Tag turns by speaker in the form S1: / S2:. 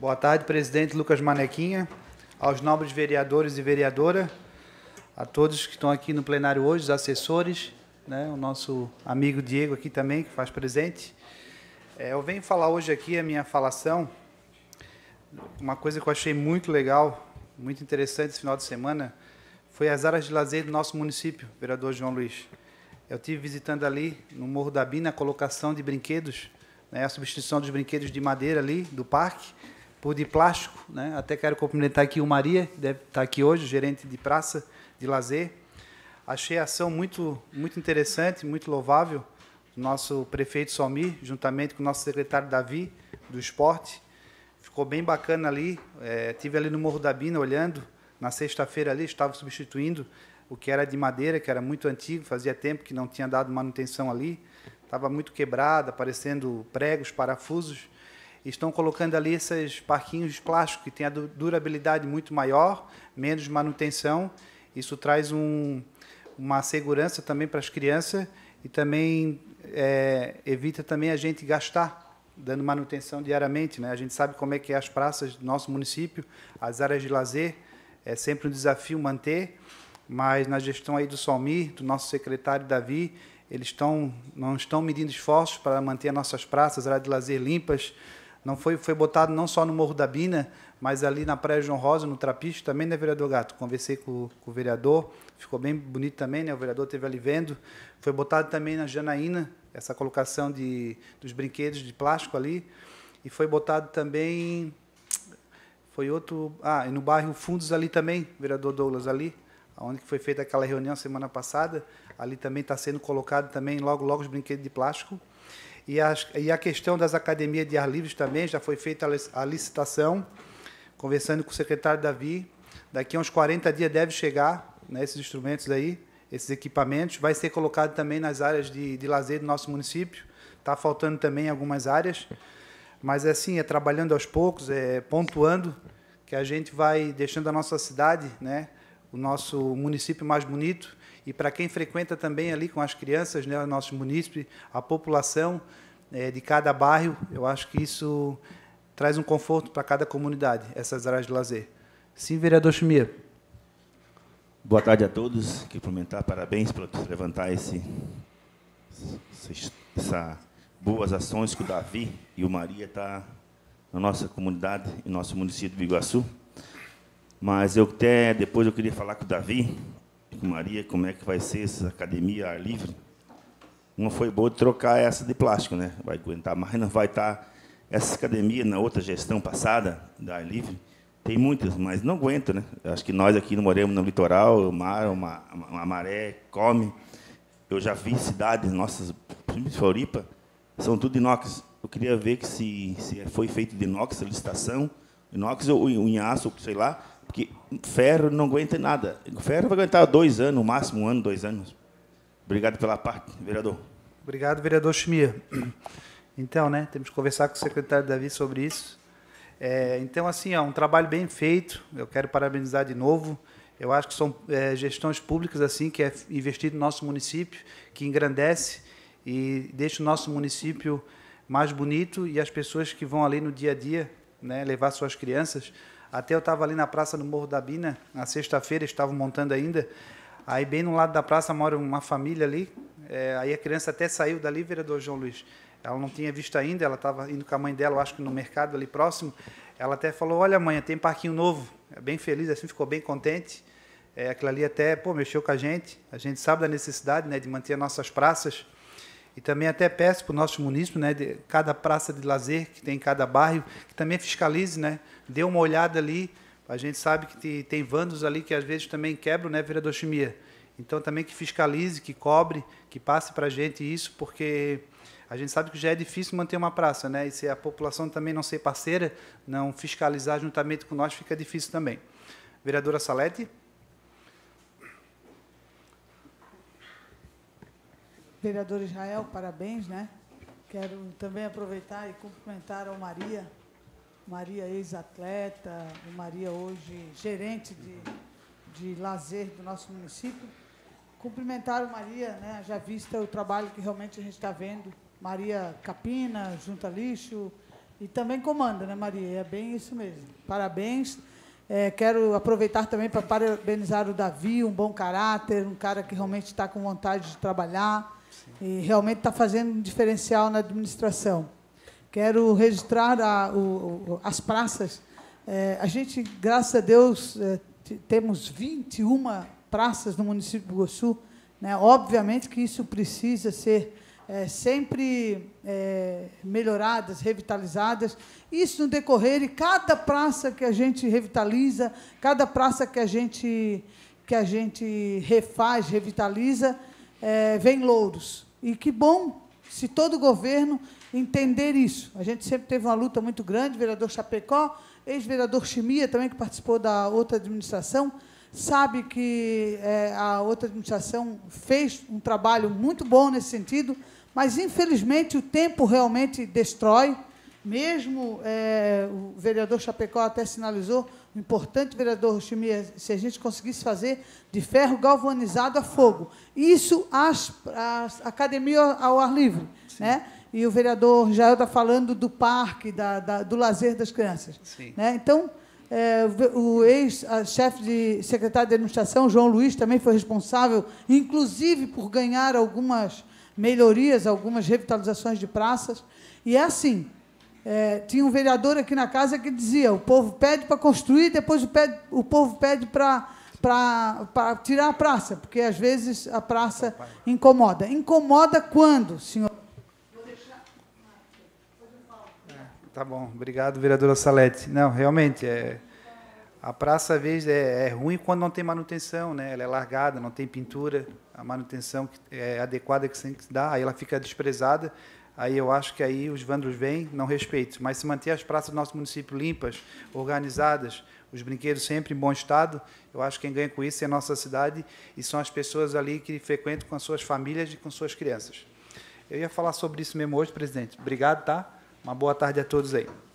S1: Boa tarde, presidente Lucas Manequinha, aos nobres vereadores e vereadora, a todos que estão aqui no plenário hoje, os assessores, né, o nosso amigo Diego aqui também, que faz presente. É, eu venho falar hoje aqui a minha falação, uma coisa que eu achei muito legal, muito interessante esse final de semana, foi as áreas de lazer do nosso município, vereador João Luiz. Eu tive visitando ali, no Morro da Bina, a colocação de brinquedos, né, a substituição dos brinquedos de madeira ali, do parque, por de plástico. Né? Até quero cumprimentar aqui o Maria, que deve estar aqui hoje, gerente de praça de lazer. Achei a ação muito, muito interessante, muito louvável. O nosso prefeito Somir, juntamente com o nosso secretário Davi, do esporte. Ficou bem bacana ali. É, tive ali no Morro da Bina olhando. Na sexta-feira ali estava substituindo o que era de madeira, que era muito antigo, fazia tempo que não tinha dado manutenção ali. Estava muito quebrada, aparecendo pregos, parafusos estão colocando ali esses parquinhos de plástico que tem a durabilidade muito maior, menos manutenção. Isso traz um, uma segurança também para as crianças e também é, evita também a gente gastar dando manutenção diariamente. Né? A gente sabe como é que é as praças do nosso município, as áreas de lazer, é sempre um desafio manter, mas na gestão aí do Salmi, do nosso secretário Davi, eles estão, não estão medindo esforços para manter as nossas praças, áreas de lazer limpas, não foi, foi botado não só no Morro da Bina, mas ali na Praia João Rosa, no Trapiche, também, né, vereador Gato? Conversei com, com, o vereador, ficou bem bonito também, né? O vereador esteve ali vendo. Foi botado também na Janaína, essa colocação de, dos brinquedos de plástico ali. E foi botado também. Foi outro. Ah, e no bairro Fundos ali também, vereador Douglas, ali, onde foi feita aquela reunião semana passada. Ali também está sendo colocado também logo, logo os brinquedos de plástico. E a, e a questão das academias de ar livre também, já foi feita a licitação, conversando com o secretário Davi, daqui a uns 40 dias deve chegar né, esses instrumentos aí, esses equipamentos. Vai ser colocado também nas áreas de, de lazer do nosso município. Está faltando também algumas áreas. Mas é assim, é trabalhando aos poucos, é pontuando, que a gente vai deixando a nossa cidade, né, o nosso município mais bonito e para quem frequenta também ali com as crianças, né, o nosso município, a população é, de cada bairro, eu acho que isso traz um conforto para cada comunidade, essas áreas de lazer. Sim, vereador
S2: Chumia. Boa tarde a todos. Quero comentar parabéns por levantar esse, essa boas ações que o Davi e o Maria tá na nossa comunidade, no nosso município de Biguaçu. Mas eu até depois eu queria falar com o Davi Maria, como é que vai ser essa academia ar livre? uma foi boa de trocar essa de plástico, né? Vai aguentar mais, não vai estar. Tá. Essa academia, na outra gestão passada, da ar livre, tem muitas, mas não aguenta, né? Acho que nós aqui não moramos no litoral, o mar, uma, uma maré come. Eu já vi cidades nossas, principalmente Floripa, são tudo inox. Eu queria ver que se, se foi feito de inox a licitação, inox ou em aço, sei lá, porque ferro não aguenta nada. Ferro vai aguentar dois anos, no máximo um ano, dois anos. Obrigado pela parte, vereador.
S1: Obrigado, vereador Schmier. Então, né, temos que conversar com o secretário Davi sobre isso. É, então, assim, é um trabalho bem feito. Eu quero parabenizar de novo. Eu acho que são é, gestões públicas assim que é investido no nosso município, que engrandece e deixa o nosso município mais bonito e as pessoas que vão ali no dia a dia, né, levar suas crianças até eu estava ali na praça do Morro da Bina, né? na sexta-feira, estava montando ainda. Aí, bem no lado da praça, mora uma família ali. É, aí a criança até saiu dali, vereador João Luiz. Ela não tinha visto ainda, ela estava indo com a mãe dela, acho que no mercado ali próximo. Ela até falou: Olha, mãe, tem parquinho novo. É bem feliz, assim, ficou bem contente. É, aquilo ali até, pô, mexeu com a gente. A gente sabe da necessidade né, de manter nossas praças. E também até peço para o nosso município, né, de cada praça de lazer que tem em cada bairro, que também fiscalize, né, dê uma olhada ali. A gente sabe que tem vandos ali que às vezes também quebram, né, vereador Chimia? Então também que fiscalize, que cobre, que passe para a gente isso, porque a gente sabe que já é difícil manter uma praça, né? E se a população também não ser parceira, não fiscalizar juntamente com nós, fica difícil também. Vereadora Salete.
S3: Vereador Israel, parabéns, né? Quero também aproveitar e cumprimentar o Maria, Maria ex-atleta, Maria hoje gerente de, de lazer do nosso município. Cumprimentar o Maria, né? Já vista o trabalho que realmente a gente está vendo. Maria capina, junta lixo e também comanda, né, Maria? É bem isso mesmo. Parabéns. É, quero aproveitar também para parabenizar o Davi, um bom caráter, um cara que realmente está com vontade de trabalhar. Sim. E realmente está fazendo um diferencial na administração. Quero registrar a, o, as praças. É, a gente, graças a Deus, é, temos 21 praças no município do Iguaçu. Né? Obviamente que isso precisa ser é, sempre é, melhoradas, revitalizadas. Isso no decorrer, e cada praça que a gente revitaliza, cada praça que a gente, que a gente refaz, revitaliza, é, vem louros. E que bom se todo governo entender isso. A gente sempre teve uma luta muito grande, vereador Chapecó, ex-vereador Chimia também, que participou da outra administração, sabe que é, a outra administração fez um trabalho muito bom nesse sentido, mas, infelizmente, o tempo realmente destrói. Mesmo é, o vereador Chapecó até sinalizou, o importante vereador Rochimia, se a gente conseguisse fazer de ferro galvanizado a fogo. Isso as, as academia ao ar livre. Né? E o vereador Jael está falando do parque, da, da, do lazer das crianças. Né? Então, é, o ex-chefe de secretário de administração, João Luiz, também foi responsável, inclusive, por ganhar algumas melhorias, algumas revitalizações de praças. E é assim, é, tinha um vereador aqui na casa que dizia: o povo pede para construir, depois o, pede, o povo pede para para tirar a praça, porque às vezes a praça incomoda. Incomoda quando, senhor?
S1: É, tá bom, obrigado, vereadora Salete. Não, realmente, é, a praça às vezes é, é, ruim quando não tem manutenção, né? ela é largada, não tem pintura, a manutenção é adequada que tem que dar, aí ela fica desprezada aí eu acho que aí os vândalos vêm, não respeito. Mas se manter as praças do nosso município limpas, organizadas, os brinquedos sempre em bom estado, eu acho que quem ganha com isso é a nossa cidade e são as pessoas ali que frequentam com as suas famílias e com suas crianças. Eu ia falar sobre isso mesmo hoje, presidente. Obrigado, tá? Uma boa tarde a todos aí.